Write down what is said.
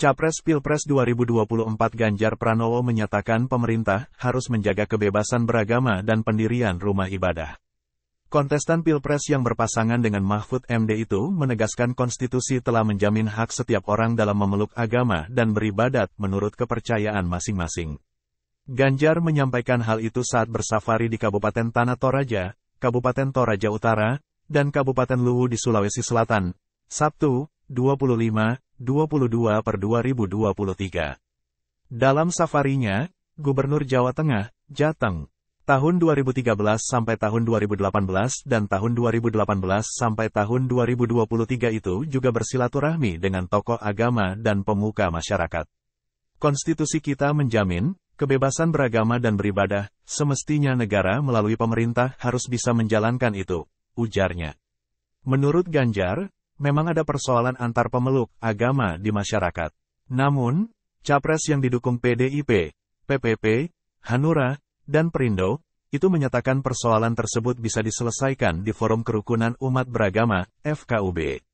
Capres Pilpres 2024 Ganjar Pranowo menyatakan pemerintah harus menjaga kebebasan beragama dan pendirian rumah ibadah. Kontestan Pilpres yang berpasangan dengan Mahfud MD itu menegaskan konstitusi telah menjamin hak setiap orang dalam memeluk agama dan beribadat menurut kepercayaan masing-masing. Ganjar menyampaikan hal itu saat bersafari di Kabupaten Tanah Toraja, Kabupaten Toraja Utara, dan Kabupaten Luwu di Sulawesi Selatan, Sabtu, 25, 22 per 2023. Dalam safarinya, Gubernur Jawa Tengah, Jateng, tahun 2013 sampai tahun 2018 dan tahun 2018 sampai tahun 2023 itu juga bersilaturahmi dengan tokoh agama dan pemuka masyarakat. Konstitusi kita menjamin, kebebasan beragama dan beribadah, semestinya negara melalui pemerintah harus bisa menjalankan itu, ujarnya. Menurut Ganjar, memang ada persoalan antar pemeluk agama di masyarakat. Namun, capres yang didukung PDIP, PPP, Hanura, dan Perindo, itu menyatakan persoalan tersebut bisa diselesaikan di Forum Kerukunan Umat Beragama, FKUB.